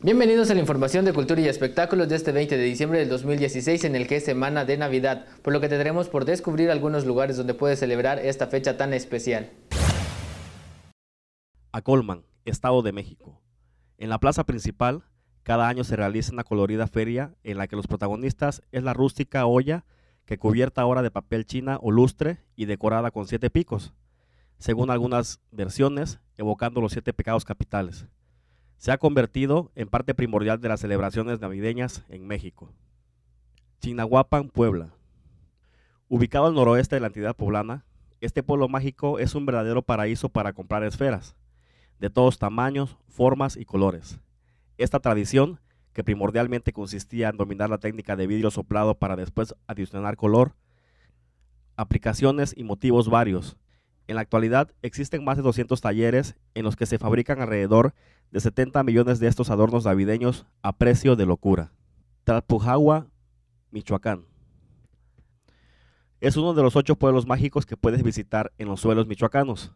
Bienvenidos a la información de cultura y espectáculos de este 20 de diciembre del 2016 en el que es semana de Navidad, por lo que tendremos por descubrir algunos lugares donde puede celebrar esta fecha tan especial. A Colman, Estado de México. En la plaza principal, cada año se realiza una colorida feria en la que los protagonistas es la rústica olla que cubierta ahora de papel china o lustre y decorada con siete picos, según algunas versiones evocando los siete pecados capitales se ha convertido en parte primordial de las celebraciones navideñas en México. Chinahuapan, Puebla. Ubicado al noroeste de la entidad poblana, este pueblo mágico es un verdadero paraíso para comprar esferas, de todos tamaños, formas y colores. Esta tradición, que primordialmente consistía en dominar la técnica de vidrio soplado para después adicionar color, aplicaciones y motivos varios, en la actualidad existen más de 200 talleres en los que se fabrican alrededor de 70 millones de estos adornos navideños a precio de locura. Tlalpujahua, Michoacán. Es uno de los ocho pueblos mágicos que puedes visitar en los suelos michoacanos.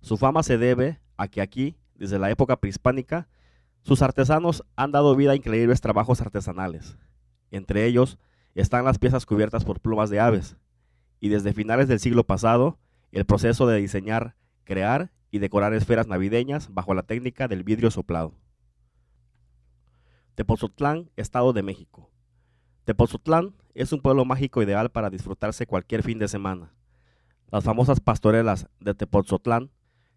Su fama se debe a que aquí, desde la época prehispánica, sus artesanos han dado vida a increíbles trabajos artesanales. Entre ellos están las piezas cubiertas por plumas de aves, y desde finales del siglo pasado el proceso de diseñar, crear y decorar esferas navideñas bajo la técnica del vidrio soplado. Tepozotlán, Estado de México. Tepozotlán es un pueblo mágico ideal para disfrutarse cualquier fin de semana. Las famosas pastorelas de Tepozotlán,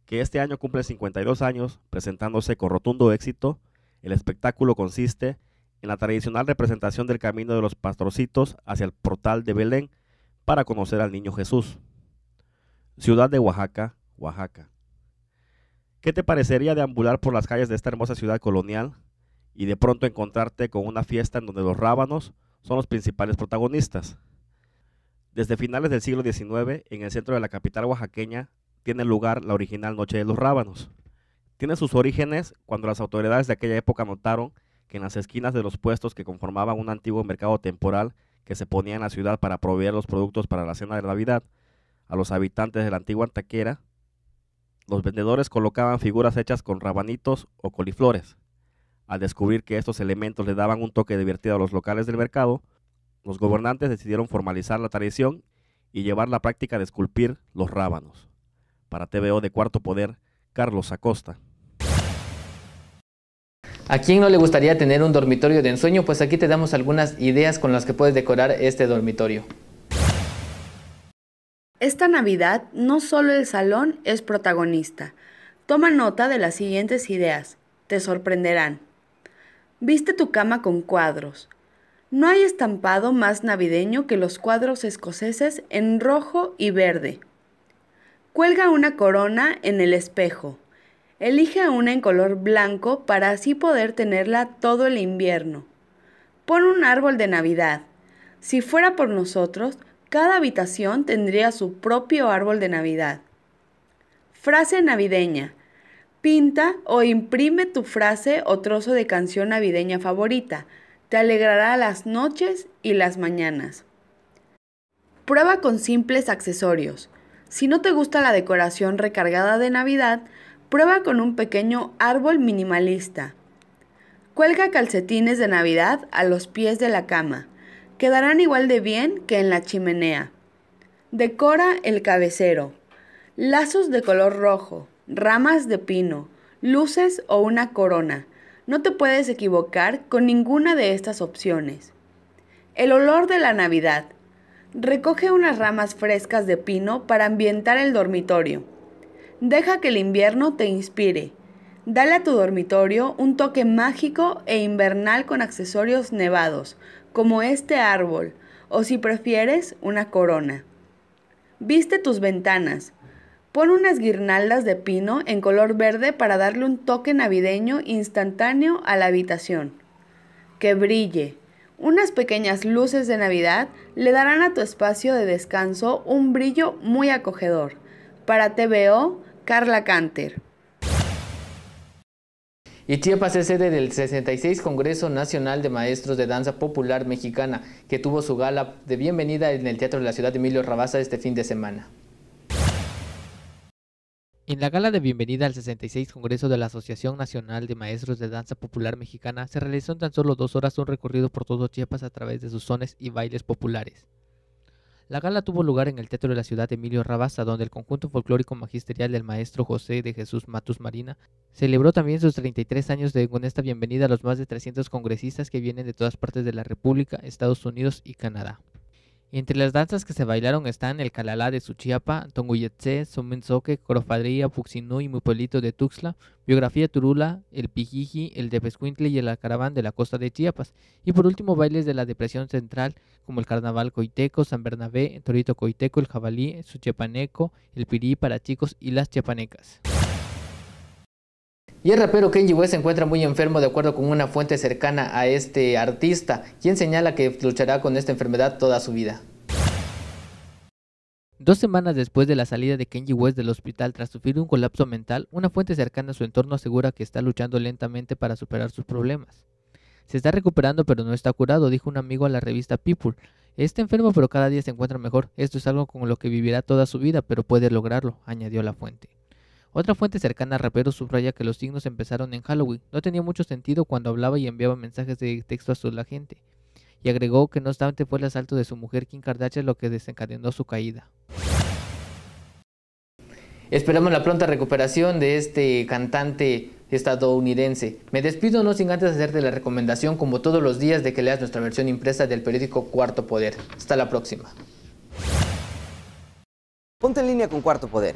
que este año cumple 52 años, presentándose con rotundo éxito, el espectáculo consiste en la tradicional representación del camino de los pastorcitos hacia el portal de Belén para conocer al niño Jesús ciudad de Oaxaca, Oaxaca. ¿Qué te parecería deambular por las calles de esta hermosa ciudad colonial y de pronto encontrarte con una fiesta en donde los rábanos son los principales protagonistas? Desde finales del siglo XIX, en el centro de la capital oaxaqueña, tiene lugar la original Noche de los Rábanos. Tiene sus orígenes cuando las autoridades de aquella época notaron que en las esquinas de los puestos que conformaban un antiguo mercado temporal que se ponía en la ciudad para proveer los productos para la cena de Navidad, a los habitantes de la antigua Antaquera, los vendedores colocaban figuras hechas con rabanitos o coliflores. Al descubrir que estos elementos le daban un toque divertido a los locales del mercado, los gobernantes decidieron formalizar la tradición y llevar la práctica de esculpir los rábanos. Para TVO de Cuarto Poder, Carlos Acosta. ¿A quién no le gustaría tener un dormitorio de ensueño? Pues aquí te damos algunas ideas con las que puedes decorar este dormitorio. Esta Navidad no solo el salón es protagonista. Toma nota de las siguientes ideas. Te sorprenderán. Viste tu cama con cuadros. No hay estampado más navideño que los cuadros escoceses en rojo y verde. Cuelga una corona en el espejo. Elige una en color blanco para así poder tenerla todo el invierno. Pon un árbol de Navidad. Si fuera por nosotros, cada habitación tendría su propio árbol de Navidad. Frase navideña. Pinta o imprime tu frase o trozo de canción navideña favorita. Te alegrará las noches y las mañanas. Prueba con simples accesorios. Si no te gusta la decoración recargada de Navidad, prueba con un pequeño árbol minimalista. Cuelga calcetines de Navidad a los pies de la cama quedarán igual de bien que en la chimenea. Decora el cabecero. Lazos de color rojo, ramas de pino, luces o una corona. No te puedes equivocar con ninguna de estas opciones. El olor de la Navidad. Recoge unas ramas frescas de pino para ambientar el dormitorio. Deja que el invierno te inspire. Dale a tu dormitorio un toque mágico e invernal con accesorios nevados, como este árbol, o si prefieres, una corona. Viste tus ventanas. Pon unas guirnaldas de pino en color verde para darle un toque navideño instantáneo a la habitación. Que brille. Unas pequeñas luces de Navidad le darán a tu espacio de descanso un brillo muy acogedor. Para TVO, Carla Canter. Y Chiapas es sede del 66 Congreso Nacional de Maestros de Danza Popular Mexicana, que tuvo su gala de bienvenida en el Teatro de la Ciudad de Emilio Rabasa este fin de semana. En la gala de bienvenida al 66 Congreso de la Asociación Nacional de Maestros de Danza Popular Mexicana se realizó en tan solo dos horas un recorrido por todo Chiapas a través de sus sones y bailes populares. La gala tuvo lugar en el Teatro de la Ciudad de Emilio Rabasa, donde el conjunto folclórico magisterial del maestro José de Jesús Matus Marina celebró también sus 33 años de, honesta bienvenida a los más de 300 congresistas que vienen de todas partes de la República, Estados Unidos y Canadá entre las danzas que se bailaron están el calalá de Suchiapa, Tonguyetse, Somenzoque, Corofadría, Puxinú y Mupolito de Tuxtla, Biografía Turula, el Pijiji, el de Pescuintle y el caraván de la costa de Chiapas. Y por último, bailes de la Depresión Central, como el Carnaval Coiteco, San Bernabé, Torito Coiteco, el Jabalí, Suchiapaneco, el Pirí para chicos y las chiapanecas. Y el rapero Kenji West se encuentra muy enfermo de acuerdo con una fuente cercana a este artista, quien señala que luchará con esta enfermedad toda su vida. Dos semanas después de la salida de Kenji West del hospital tras sufrir un colapso mental, una fuente cercana a su entorno asegura que está luchando lentamente para superar sus problemas. Se está recuperando pero no está curado, dijo un amigo a la revista People. Está enfermo pero cada día se encuentra mejor. Esto es algo con lo que vivirá toda su vida, pero puede lograrlo, añadió la fuente. Otra fuente cercana a Rapero subraya que los signos empezaron en Halloween. No tenía mucho sentido cuando hablaba y enviaba mensajes de texto a la gente. Y agregó que no obstante fue el asalto de su mujer Kim Kardashian lo que desencadenó su caída. Esperamos la pronta recuperación de este cantante estadounidense. Me despido no sin antes hacerte la recomendación como todos los días de que leas nuestra versión impresa del periódico Cuarto Poder. Hasta la próxima. Ponte en línea con Cuarto Poder